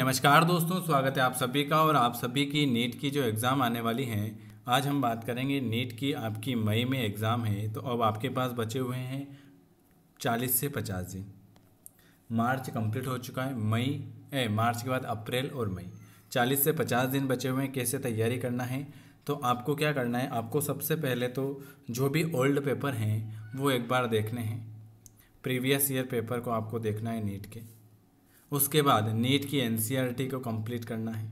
नमस्कार दोस्तों स्वागत है आप सभी का और आप सभी की नीट की जो एग्ज़ाम आने वाली हैं आज हम बात करेंगे नीट की आपकी मई में एग्ज़ाम है तो अब आपके पास बचे हुए हैं चालीस से पचास दिन मार्च कंप्लीट हो चुका है मई ए मार्च के बाद अप्रैल और मई चालीस से पचास दिन बचे हुए हैं कैसे तैयारी करना है तो आपको क्या करना है आपको सबसे पहले तो जो भी ओल्ड पेपर हैं वो एक बार देखने हैं प्रीवियस ईयर पेपर को आपको देखना है नीट के उसके बाद नीट की एन e को कंप्लीट करना है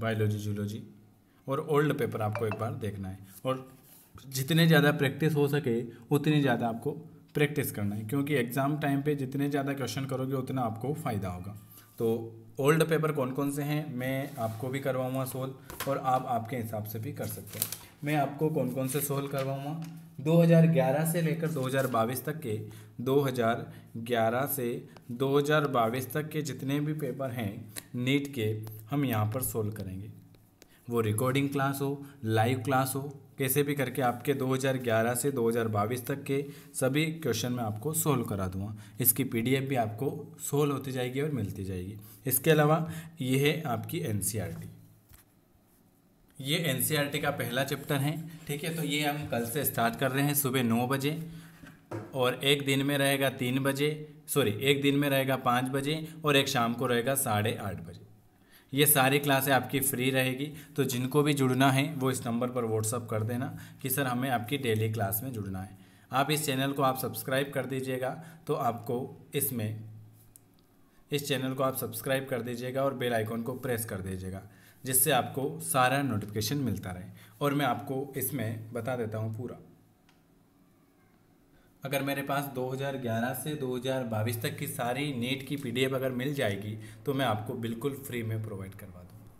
बायोलॉजी जूलॉजी और ओल्ड पेपर आपको एक बार देखना है और जितने ज़्यादा प्रैक्टिस हो सके उतनी ज़्यादा आपको प्रैक्टिस करना है क्योंकि एग्ज़ाम टाइम पे जितने ज़्यादा क्वेश्चन करोगे उतना आपको फ़ायदा होगा तो ओल्ड पेपर कौन कौन से हैं मैं आपको भी करवाऊँगा सोल्व और आप आपके हिसाब से भी कर सकते हैं मैं आपको कौन कौन से सोल्व करवाऊँगा 2011 से लेकर 2022 तक के 2011 से 2022 तक के जितने भी पेपर हैं नीट के हम यहाँ पर सोल्व करेंगे वो रिकॉर्डिंग क्लास हो लाइव क्लास हो कैसे भी करके आपके 2011 से 2022 तक के सभी क्वेश्चन मैं आपको सोल्व करा दूँगा इसकी पीडीएफ भी आपको सोल्व होती जाएगी और मिलती जाएगी इसके अलावा ये है आपकी एनसीईआरटी ये एन e का पहला चैप्टर है ठीक है तो ये हम कल से स्टार्ट कर रहे हैं सुबह नौ बजे और एक दिन में रहेगा तीन बजे सॉरी एक दिन में रहेगा पाँच बजे और एक शाम को रहेगा साढ़े आठ बजे ये सारी क्लासें आपकी फ्री रहेगी तो जिनको भी जुड़ना है वो इस नंबर पर व्हाट्सअप कर देना कि सर हमें आपकी डेली क्लास में जुड़ना है आप इस चैनल को आप सब्सक्राइब कर दीजिएगा तो आपको इसमें इस चैनल को आप सब्सक्राइब कर दीजिएगा और बेल आइकॉन को प्रेस कर दीजिएगा जिससे आपको सारा नोटिफिकेशन मिलता रहे और मैं आपको इसमें बता देता हूँ पूरा अगर मेरे पास 2011 से 2022 तक की सारी नीट की पीडीएफ अगर मिल जाएगी तो मैं आपको बिल्कुल फ्री में प्रोवाइड करवा दूँगा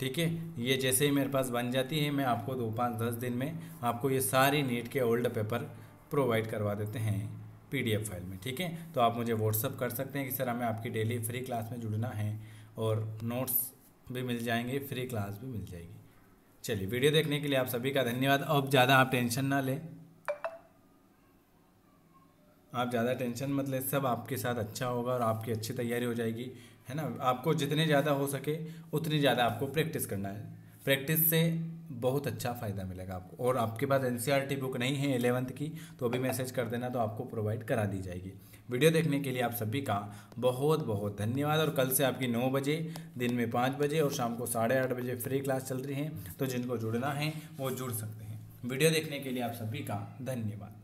ठीक है ये जैसे ही मेरे पास बन जाती है मैं आपको दो पाँच दस दिन में आपको ये सारी नीट के ओल्ड पेपर प्रोवाइड करवा देते हैं पीडीएफ फाइल में ठीक है तो आप मुझे व्हाट्सअप कर सकते हैं कि सर हमें आपकी डेली फ्री क्लास में जुड़ना है और नोट्स भी मिल जाएंगे फ्री क्लास भी मिल जाएगी चलिए वीडियो देखने के लिए आप सभी का धन्यवाद अब ज़्यादा आप टेंशन ना लें आप ज़्यादा टेंशन मत लें सब आपके साथ अच्छा होगा और आपकी अच्छी तैयारी हो जाएगी है ना आपको जितने ज़्यादा हो सके उतनी ज़्यादा आपको प्रैक्टिस करना है प्रैक्टिस से बहुत अच्छा फ़ायदा मिलेगा आपको और आपके पास एन बुक e नहीं है एलेवंथ की तो अभी मैसेज कर देना तो आपको प्रोवाइड करा दी जाएगी वीडियो देखने के लिए आप सभी का बहुत बहुत धन्यवाद और कल से आपकी नौ बजे दिन में पाँच बजे और शाम को साढ़े आठ बजे फ्री क्लास चल रही है तो जिनको जुड़ना है वो जुड़ सकते हैं वीडियो देखने के लिए आप सभी का धन्यवाद